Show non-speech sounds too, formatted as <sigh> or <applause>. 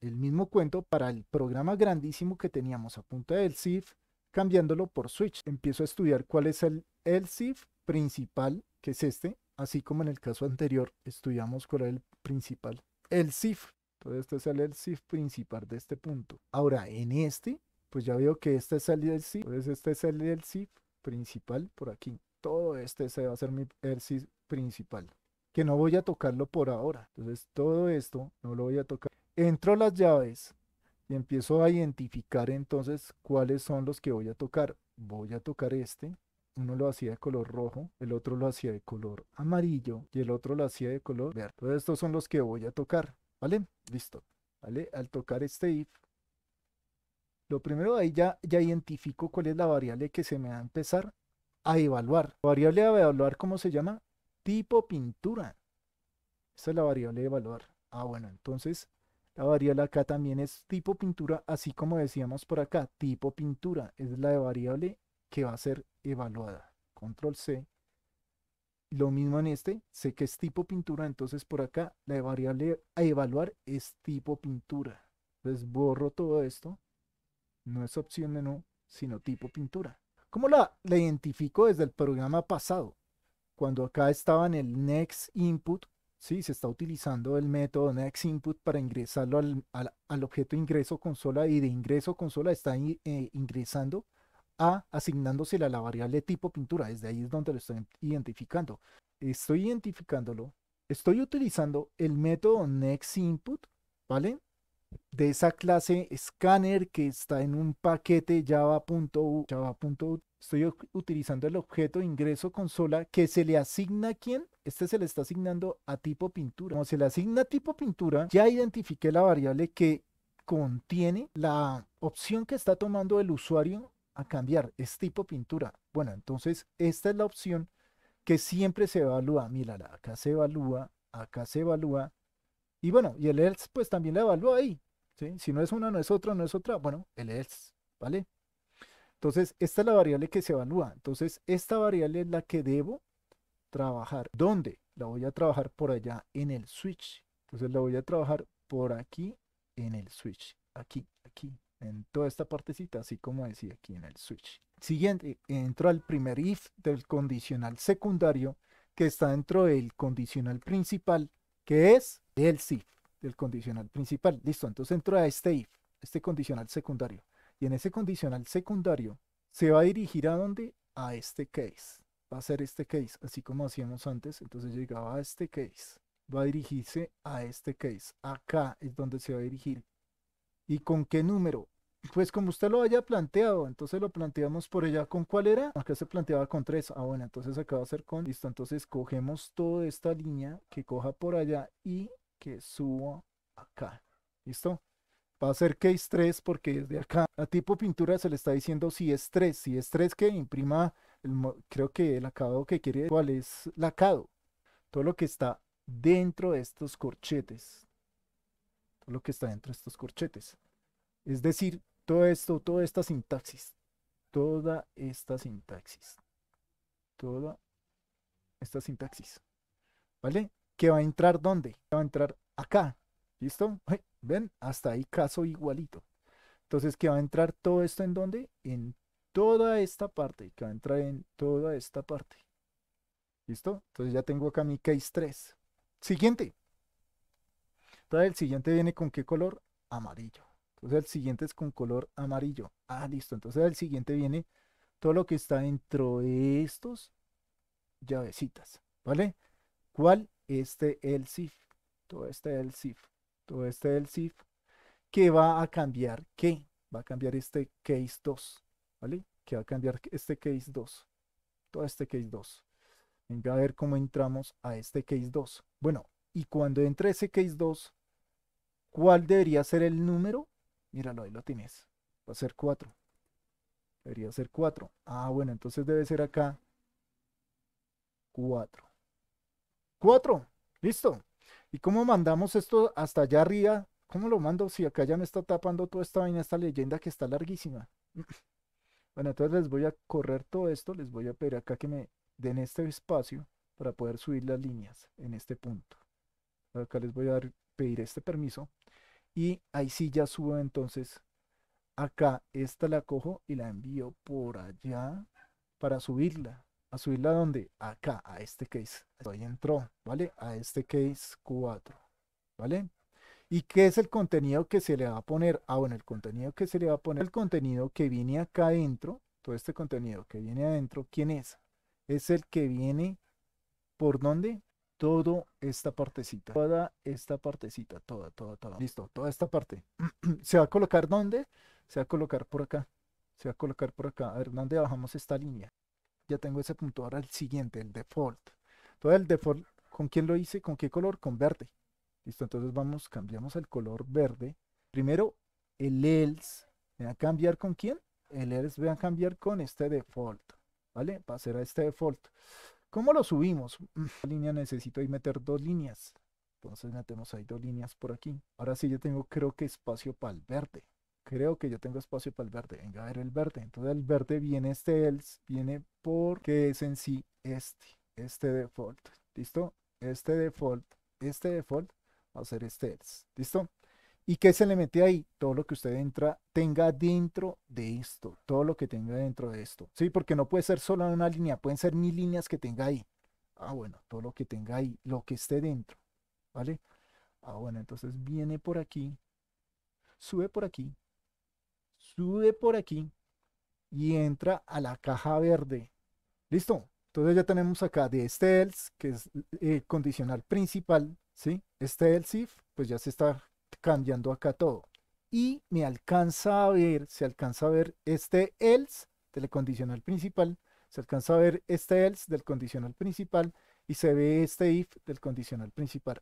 el mismo cuento para el programa grandísimo que teníamos a punta del SIF, cambiándolo por Switch. Empiezo a estudiar cuál es el, el SIF principal, que es este, así como en el caso anterior estudiamos cuál es el principal, el SIF. Entonces este es el SIF principal de este punto. Ahora, en este, pues ya veo que este es el SIF, entonces este es el SIF principal por aquí. Todo este se va a ser mi SIF principal, que no voy a tocarlo por ahora. Entonces todo esto no lo voy a tocar entro las llaves y empiezo a identificar entonces cuáles son los que voy a tocar. Voy a tocar este, uno lo hacía de color rojo, el otro lo hacía de color amarillo y el otro lo hacía de color verde. todos estos son los que voy a tocar, ¿vale? Listo, ¿vale? Al tocar este if, lo primero ahí ya, ya identifico cuál es la variable que se me va a empezar a evaluar. variable a evaluar, ¿cómo se llama? Tipo pintura. Esta es la variable de evaluar. Ah, bueno, entonces la variable acá también es tipo pintura, así como decíamos por acá, tipo pintura es la variable que va a ser evaluada. Control C. Lo mismo en este, sé que es tipo pintura, entonces por acá la variable a evaluar es tipo pintura. Entonces borro todo esto, no es opción no, sino tipo pintura. como la, la identifico desde el programa pasado? Cuando acá estaba en el next input, ¿sí? Se está utilizando el método NextInput para ingresarlo al, objeto ingreso consola y de ingreso consola está eh, ingresando a asignándosela a la variable tipo pintura. Desde ahí es donde lo estoy identificando. Estoy identificándolo. Estoy utilizando el método NextInput, ¿vale? De esa clase scanner que está en un paquete java.u Estoy utilizando el objeto ingreso consola que se le asigna a quién. Este se le está asignando a tipo pintura. Como se le asigna tipo pintura, ya identifiqué la variable que contiene la opción que está tomando el usuario a cambiar. Es tipo pintura. Bueno, entonces esta es la opción que siempre se evalúa. Mírala, acá se evalúa, acá se evalúa. Y bueno, y el else pues también la evalúa ahí. ¿sí? Si no es una, no es otra, no es otra. Bueno, el else, ¿vale? Entonces, esta es la variable que se evalúa. Entonces, esta variable es la que debo trabajar. ¿Dónde? La voy a trabajar por allá en el switch. Entonces, la voy a trabajar por aquí en el switch. Aquí, aquí, en toda esta partecita, así como decía aquí en el switch. Siguiente, entro al primer if del condicional secundario que está dentro del condicional principal, que es el if del condicional principal. Listo, entonces entro a este if, este condicional secundario. Y en ese condicional secundario se va a dirigir a dónde? A este case. Va a ser este case, así como hacíamos antes. Entonces llegaba a este case. Va a dirigirse a este case. Acá es donde se va a dirigir. ¿Y con qué número? Pues como usted lo haya planteado, entonces lo planteamos por allá con cuál era. Acá se planteaba con 3. Ah, bueno, entonces acá va a ser con. Listo, entonces cogemos toda esta línea que coja por allá y que suba acá. ¿Listo? va a ser case 3 porque desde acá a tipo pintura se le está diciendo si es 3, si es 3 que imprima, creo que el acabado que quiere, cuál es lacado, todo lo que está dentro de estos corchetes, todo lo que está dentro de estos corchetes, es decir, todo esto, toda esta sintaxis, toda esta sintaxis, toda esta sintaxis, ¿vale? Que va a entrar dónde? Va a entrar acá, ¿listo? ¿Ven? Hasta ahí caso igualito. Entonces, ¿qué va a entrar todo esto en dónde? En toda esta parte, que va a entrar en toda esta parte. ¿Listo? Entonces ya tengo acá mi case 3. Siguiente. Entonces el siguiente viene con qué color? Amarillo. Entonces el siguiente es con color amarillo. Ah, listo. Entonces el siguiente viene todo lo que está dentro de estos llavecitas. ¿Vale? ¿Cuál? Este el SIF. Todo este el SIF todo este del SIF, que va a cambiar qué? Va a cambiar este case 2, ¿vale? Que va a cambiar este case 2, todo este case 2. Venga a ver cómo entramos a este case 2. Bueno, y cuando entre ese case 2, ¿cuál debería ser el número? Míralo, ahí lo tienes. Va a ser 4. Debería ser 4. Ah, bueno, entonces debe ser acá 4. 4. Listo. ¿Y cómo mandamos esto hasta allá arriba? ¿Cómo lo mando si acá ya me está tapando toda esta vaina, esta leyenda que está larguísima? <laughs> Bueno, entonces les voy a correr todo esto, les voy a pedir acá que me den este espacio para poder subir las líneas en este punto. Acá les voy a pedir este permiso y ahí sí ya subo entonces acá, esta la cojo y la envío por allá para subirla a subirla donde acá a este case ahí entró vale a este case 4 vale y qué es el contenido que se le va a poner ah bueno el contenido que se le va a poner el contenido que viene acá adentro todo este contenido que viene adentro quién es es el que viene por dónde toda esta partecita toda esta partecita toda toda toda listo toda esta parte <clears throat> se va a colocar dónde se va a colocar por acá se va a colocar por acá a ver dónde bajamos esta línea ya tengo ese punto. Ahora el siguiente, el default. Todo el default, ¿con quién lo hice? ¿Con qué color? Con verde. Listo, entonces vamos, cambiamos el color verde. Primero, el else, ¿me a cambiar con quién? El else va a cambiar con este default, ¿vale? Va a ser a este default. ¿Cómo lo subimos? La mm, línea necesito ahí meter dos líneas. Entonces metemos ahí dos líneas por aquí. Ahora sí yo tengo creo que espacio para el verde creo que yo tengo espacio para el verde, venga a ver el verde. Entonces el verde viene este else, viene porque es en sí este, este default, ¿listo? Este default, este default va a ser este else, ¿listo? ¿Y qué se le mete ahí? Todo lo que usted entra, tenga dentro de esto, todo lo que tenga dentro de esto. Sí, porque no puede ser solo una línea, pueden ser mil líneas que tenga ahí. Ah, bueno, todo lo que tenga ahí, lo que esté dentro, ¿vale? Ah, bueno, entonces viene por aquí, sube por aquí, sube por aquí y entra a la caja verde. ¿Listo? Entonces ya tenemos acá de este else, que es el eh, condicional principal, ¿sí? Este else if, pues ya se está cambiando acá todo. Y me alcanza a ver, se alcanza a ver este else del condicional principal, se alcanza a ver este else del condicional principal y se ve este if del condicional principal.